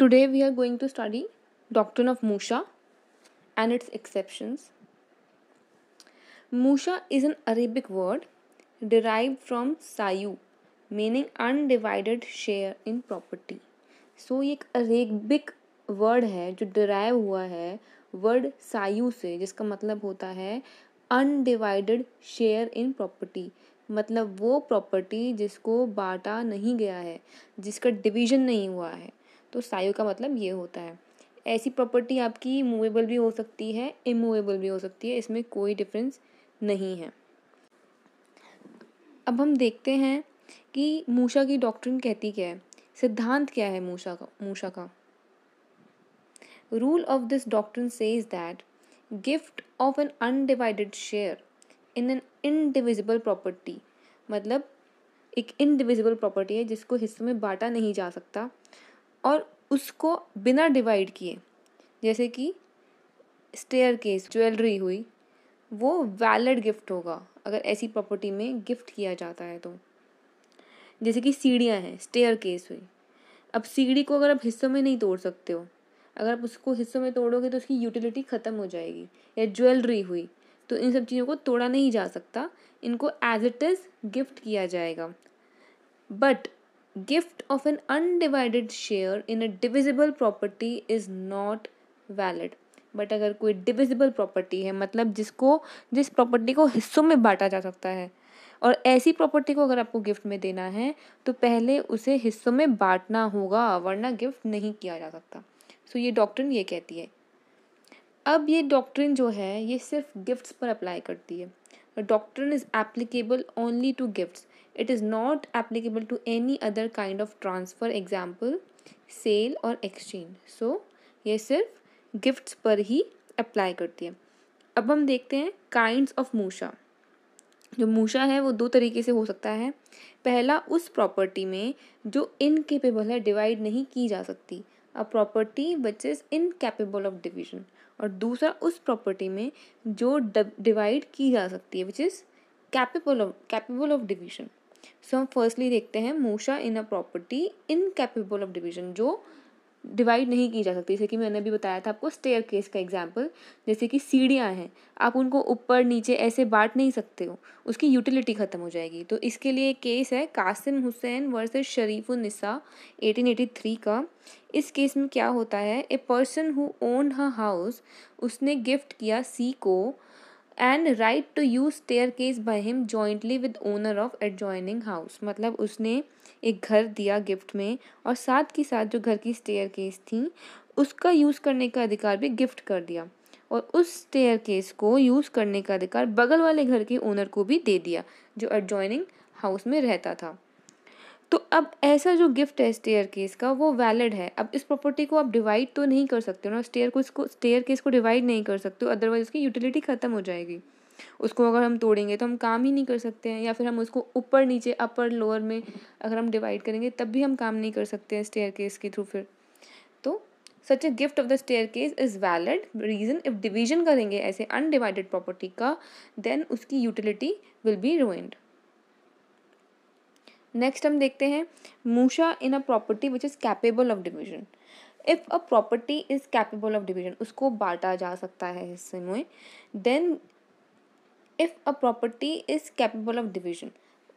Today we are going to study Doctrine of Musha and its exceptions. Musha is an Arabic word derived from Sayu meaning undivided share in property. So so, ये एक Arabic word है जो derive हुआ है word सायु से जिसका मतलब होता है अनडिवाइडेड शेयर इन प्रॉपर्टी मतलब वो प्रॉपर्टी जिसको बांटा नहीं गया है जिसका डिवीजन नहीं हुआ है तो सायो का मतलब ये होता है ऐसी प्रॉपर्टी आपकी मूवेबल भी हो सकती है इमूवेबल भी हो सकती है इसमें कोई डिफरेंस नहीं है अब हम देखते हैं कि मूषा की डॉक्ट्रिन कहती क्या है सिद्धांत क्या है मूषा का मूषा का ऑफ दिस this से is that gift of an undivided share in an indivisible property मतलब एक इनडिविजिबल प्रॉपर्टी है जिसको हिस्सों में बांटा नहीं जा सकता और उसको बिना डिवाइड किए जैसे कि स्टेयर केस ज्वेलरी हुई वो वैलिड गिफ्ट होगा अगर ऐसी प्रॉपर्टी में गिफ्ट किया जाता है तो जैसे कि सीढ़ियाँ हैं स्टेयर केस हुई अब सीढ़ी को अगर आप हिस्सों में नहीं तोड़ सकते हो अगर आप उसको हिस्सों में तोड़ोगे तो उसकी यूटिलिटी ख़त्म हो जाएगी या ज्वेलरी हुई तो इन सब चीज़ों को तोड़ा नहीं जा सकता इनको एज इट इज़ गिफ्ट किया जाएगा but gift of an undivided share in a divisible property is not valid but अगर कोई डिविजिबल प्रॉपर्टी है मतलब जिसको जिस प्रॉपर्टी को हिस्सों में बांटा जा सकता है और ऐसी प्रॉपर्टी को अगर आपको गिफ्ट में देना है तो पहले उसे हिस्सों में बांटना होगा वरना गिफ्ट नहीं किया जा सकता सो so, ये डॉक्ट्रिन ये कहती है अब ये डॉक्ट्रिन जो है ये सिर्फ गिफ्ट्स पर अप्लाई करती है doctrine is applicable only to gifts. It is not applicable to any other kind of transfer, example, sale और एक्सचेंज सो ये सिर्फ गिफ्ट्स पर ही अप्लाई करती है अब हम देखते हैं काइंड्स ऑफ मूशा जो मूशा है वो दो तरीके से हो सकता है पहला उस प्रॉपर्टी में जो इनकेपेबल है डिवाइड नहीं की जा सकती a property which is incapable of division और दूसरा उस प्रॉपर्टी में जो डिवाइड की जा सकती है which is capable of capable of division so हम फर्स्टली देखते हैं मूशा in a property incapable of division जो डिवाइड नहीं की जा सकती जैसे कि मैंने अभी बताया था आपको स्टेयर केस का एग्जाम्पल जैसे कि सीढ़ियाँ हैं आप उनको ऊपर नीचे ऐसे बांट नहीं सकते हो उसकी यूटिलिटी ख़त्म हो जाएगी तो इसके लिए केस है Kasim Hussain versus eighty three का इस केस में क्या होता है A person who own house उसने गिफ्ट किया सी को and right to use staircase by him jointly with owner of adjoining house मतलब उसने एक घर दिया गिफ्ट में और साथ के साथ जो घर की स्टेयर केस थी उसका यूज़ करने का अधिकार भी गिफ्ट कर दिया और उस स्टेयर केस को यूज़ करने का अधिकार बगल वाले घर के ओनर को भी दे दिया जो एडजॉइनिंग हाउस में रहता था तो अब ऐसा जो गिफ्ट है स्टेयर केस का वो वैलिड है अब इस प्रॉपर्टी को आप डिवाइड तो नहीं कर सकते हो ना स्टेयर को इसको स्टेयर केस को डिवाइड नहीं कर सकते अदरवाइज उसकी यूटिलिटी ख़त्म हो जाएगी उसको अगर हम तोड़ेंगे तो हम काम ही नहीं कर सकते हैं या फिर हम उसको ऊपर नीचे अपर लोअर में अगर हम डिवाइड करेंगे तब भी हम काम नहीं कर सकते हैं स्टेयर केस के थ्रू फिर तो such a gift of the staircase is valid reason if division करेंगे ऐसे अनडिवाइडेड प्रॉपर्टी का देन उसकी utility will be ruined next हम देखते हैं मूशा in a property which is capable of division if a property is capable of division उसको बांटा जा सकता है हिस्से में then if a property is capable of division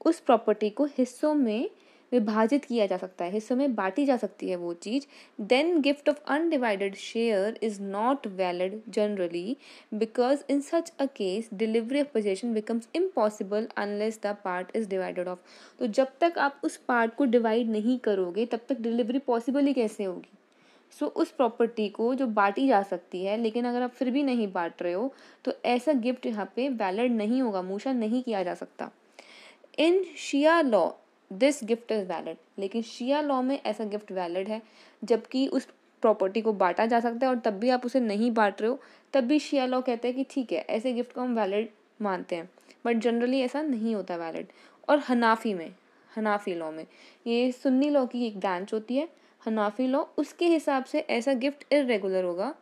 उस प्रॉपर्टी को हिस्सों में विभाजित किया जा सकता है हिस्सों में बांटी जा सकती है वो चीज़ then gift of undivided share is not valid generally because in such a case delivery of possession becomes impossible unless the part is divided off तो जब तक आप उस पार्ट को डिवाइड नहीं करोगे तब तक डिलीवरी पॉसिबल ही कैसे होगी सो so, उस प्रॉपर्टी को जो बांटी जा सकती है लेकिन अगर आप फिर भी नहीं बांट रहे हो तो ऐसा गिफ्ट यहाँ पे वैलिड नहीं होगा मूशा नहीं किया जा सकता in Shia law this gift is valid लेकिन शिया लॉ में ऐसा गिफ्ट वैलिड है जबकि उस प्रॉपर्टी को बांटा जा सकता है और तब भी आप उसे नहीं बांट रहे हो तब भी शिया लॉ कहते हैं कि ठीक है ऐसे गिफ्ट को हम वैलिड मानते हैं बट जनरली ऐसा नहीं होता वैलिड और हनाफी में हनाफी लॉ में ये सुन्नी लॉ की एक ब्रांच होती है हनाफी लॉ उसके हिसाब से ऐसा गिफ्ट इरेगुलर होगा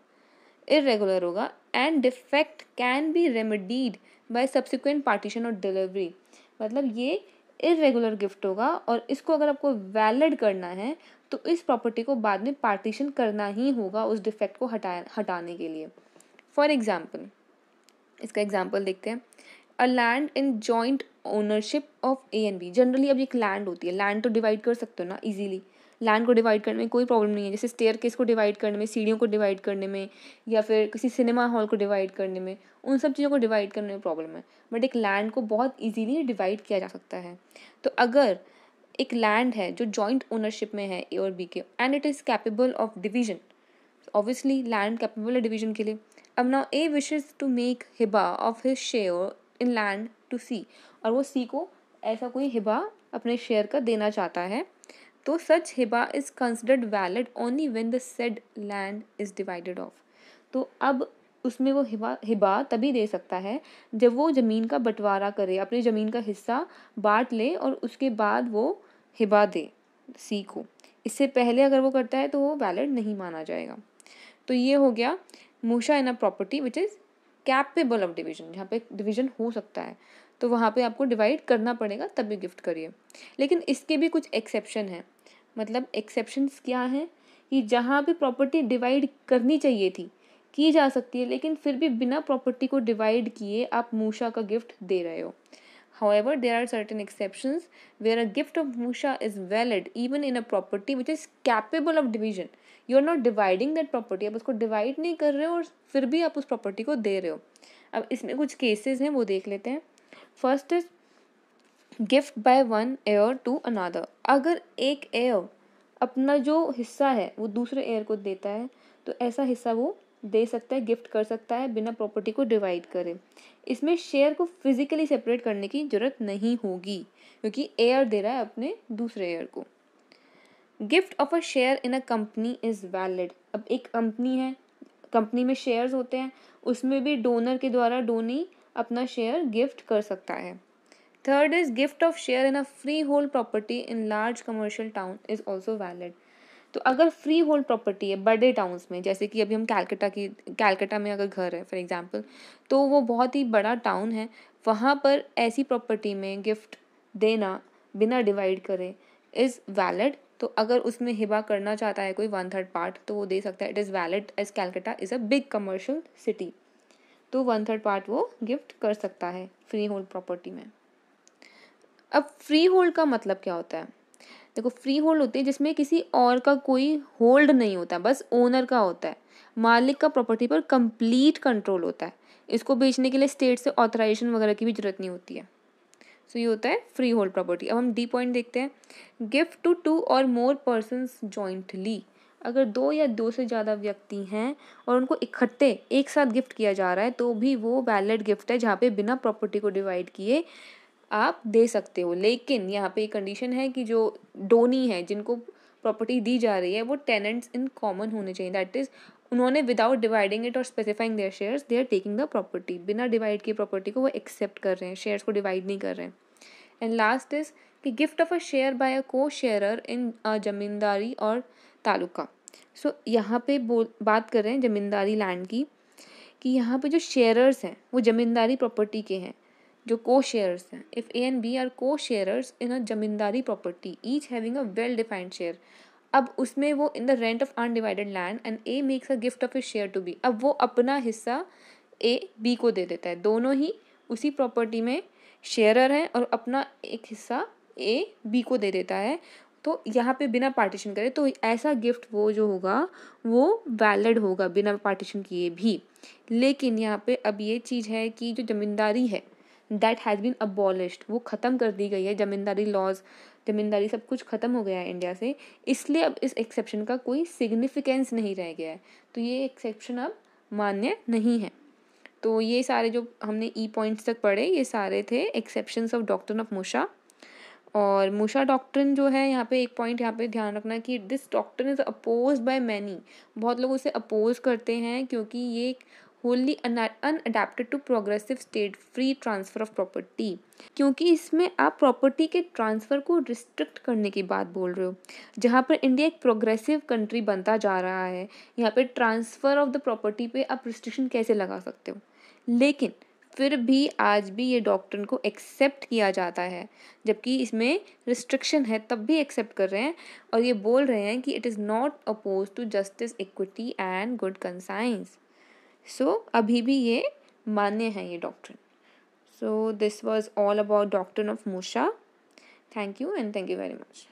इरेगुलर होगा and defect can be remedied by subsequent partition और डिलीवरी मतलब ये इरेगुलर गिफ्ट होगा और इसको अगर आपको वैलिड करना है तो इस प्रॉपर्टी को बाद में पार्टीशन करना ही होगा उस डिफेक्ट को हटा हटाने के लिए फॉर एग्ज़ाम्पल इसका एग्जाम्पल देखते हैं a land in joint ownership of A and B generally अब एक लैंड होती है लैंड तो डिवाइड कर सकते हो ना इजीली लैंड को डिवाइड करने में कोई प्रॉब्लम नहीं है जैसे स्टेयर केस को डिवाइड करने में सीढ़ियों को डिवाइड करने में या फिर किसी सिनेमा हॉल को डिवाइड करने में उन सब चीज़ों को डिवाइड करने में प्रॉब्लम है बट एक लैंड को बहुत ईजीली डिवाइड किया जा सकता है तो अगर एक लैंड है जो जॉइंट ओनरशिप में है ए और बी के and it is capable of division obviously land capable है डिवीजन के लिए अब now A wishes to make हिबा of his share in land to C और वो सी को ऐसा कोई हिबा अपने शेयर का देना चाहता है तो such hiba is considered valid only when the said land is divided off तो अब उसमें वो हिबा हिबा तभी दे सकता है जब वो ज़मीन का बंटवारा करे अपनी ज़मीन का हिस्सा बांट ले और उसके बाद वो हिबा दे सी को इससे पहले अगर वो करता है तो वो वैलिड नहीं माना जाएगा तो ये हो गया musha in a property which is capable of division जहाँ पे डिवीजन हो सकता है तो वहाँ पे आपको डिवाइड करना पड़ेगा तभी गिफ्ट करिए लेकिन इसके भी कुछ एक्सेप्शन हैं मतलब एक्सेप्शंस क्या हैं कि जहाँ भी प्रॉपर्टी डिवाइड करनी चाहिए थी की जा सकती है लेकिन फिर भी बिना प्रॉपर्टी को डिवाइड किए आप मूषा का गिफ्ट दे रहे हो However, there are certain exceptions where a gift of Musha is valid even in a property which is capable of division. You are not dividing that property. आप उसको divide नहीं कर रहे हो और फिर भी आप उस property को दे रहे हो अब इसमें कुछ cases हैं वो देख लेते हैं first is gift by one heir to another अगर एक एयर अपना जो हिस्सा है वो दूसरे एयर को देता है तो ऐसा हिस्सा वो दे सकता है गिफ्ट कर सकता है बिना प्रॉपर्टी को डिवाइड करे इसमें शेयर को फिजिकली सेपरेट करने की ज़रूरत नहीं होगी क्योंकि एयर दे रहा है अपने दूसरे एयर को gift of a share in a company is valid अब एक कंपनी है कंपनी में शेयर्स होते हैं उसमें भी डोनर के द्वारा डोनी अपना शेयर गिफ्ट कर सकता है third is gift of share in a freehold property in large commercial town is also valid तो अगर फ्री होल्ड प्रॉपर्टी है बड़े टाउन्स में जैसे कि अभी हम कैलकटा की कैलकटा में अगर घर है फॉर एग्जांपल तो वो बहुत ही बड़ा टाउन है वहाँ पर ऐसी प्रॉपर्टी में गिफ्ट देना बिना डिवाइड करे इज़ वैलिड तो अगर उसमें हिबा करना चाहता है कोई वन थर्ड पार्ट तो वो दे सकता है it is valid as Calcutta is a big commercial city तो वन थर्ड पार्ट वो गिफ्ट कर सकता है फ्री होल्ड प्रॉपर्टी में अब फ्री होल्ड का मतलब क्या होता है देखो फ्री होल्ड होती है जिसमें किसी और का कोई होल्ड नहीं होता बस ओनर का होता है मालिक का प्रॉपर्टी पर कंप्लीट कंट्रोल होता है इसको बेचने के लिए स्टेट से ऑथराइजेशन वगैरह की भी जरूरत नहीं होती है सो so, ये होता है फ्री होल्ड प्रॉपर्टी अब हम डी पॉइंट देखते हैं गिफ्ट टू टू और मोर पर्सन जॉइंटली अगर दो या दो से ज़्यादा व्यक्ति हैं और उनको इकट्ठे एक साथ गिफ्ट किया जा रहा है तो भी वो वैलिड गिफ्ट है जहाँ पे बिना प्रॉपर्टी को डिवाइड किए आप दे सकते हो लेकिन यहाँ पे कंडीशन है कि जो डोनी है जिनको प्रॉपर्टी दी जा रही है वो टेनेंट्स इन कॉमन होने चाहिए दैट इज़ उन्होंने विदाउट डिवाइडिंग इट और specifying their shares they are taking the property बिना डिवाइड किए प्रॉपर्टी को वो एक्सेप्ट कर रहे हैं शेयर्स को डिवाइड नहीं कर रहे हैं एंड लास्ट इज़ कि gift of a share by a co sharer इन जमींदारी और तालुका सो so, यहाँ पे बोल बात कर रहे हैं ज़मींदारी लैंड की कि यहाँ पे जो शेयरर्स हैं वो ज़मींदारी प्रॉपर्टी के हैं जो को शेयरर्स हैं if A and B are co sharers in a zamindari property each having a well defined share अब उसमें वो in the rent of undivided land and A makes a gift of a share to B अब वो अपना हिस्सा A B को दे देता है दोनों ही उसी प्रॉपर्टी में शेयरर हैं और अपना एक हिस्सा ए बी को दे देता है तो यहाँ पे बिना पार्टीशन करे तो ऐसा गिफ्ट वो जो होगा वो वैलिड होगा बिना पार्टीशन किए भी लेकिन यहाँ पे अब ये चीज़ है कि जो ज़मींदारी है दैट हैज़ बीन अबॉलिश्ड वो ख़त्म कर दी गई है ज़मींदारी लॉज ज़मींदारी सब कुछ ख़त्म हो गया है इंडिया से इसलिए अब इस एक्सेप्शन का कोई सिग्निफिकेंस नहीं रह गया है तो ये एक्सेप्शन अब मान्य नहीं है तो ये सारे जो हमने ई e पॉइंट्स तक पढ़े ये सारे थे exception of doctor of musha और मूषा डॉक्ट्रिन जो है यहाँ पे एक पॉइंट यहाँ पे ध्यान रखना कि this doctrine is oppose by many बहुत लोग उसे अपोज करते हैं क्योंकि ये wholly unadapted to progressive state free transfer of property क्योंकि इसमें आप प्रॉपर्टी के ट्रांसफ़र को रिस्ट्रिक्ट करने की बात बोल रहे हो जहाँ पर इंडिया एक प्रोग्रेसिव कंट्री बनता जा रहा है यहाँ पर ट्रांसफ़र ऑफ द प्रॉपर्टी पे आप रिस्ट्रिक्शन कैसे लगा सकते हो लेकिन फिर भी आज भी ये डॉक्ट्रिन को एक्सेप्ट किया जाता है जबकि इसमें रिस्ट्रिक्शन है तब भी एक्सेप्ट कर रहे हैं और ये बोल रहे हैं कि it is not oppose to justice equity and good conscience so अभी भी ये मान्य है ये doctrine so this was all about doctrine of musha thank you and thank you very much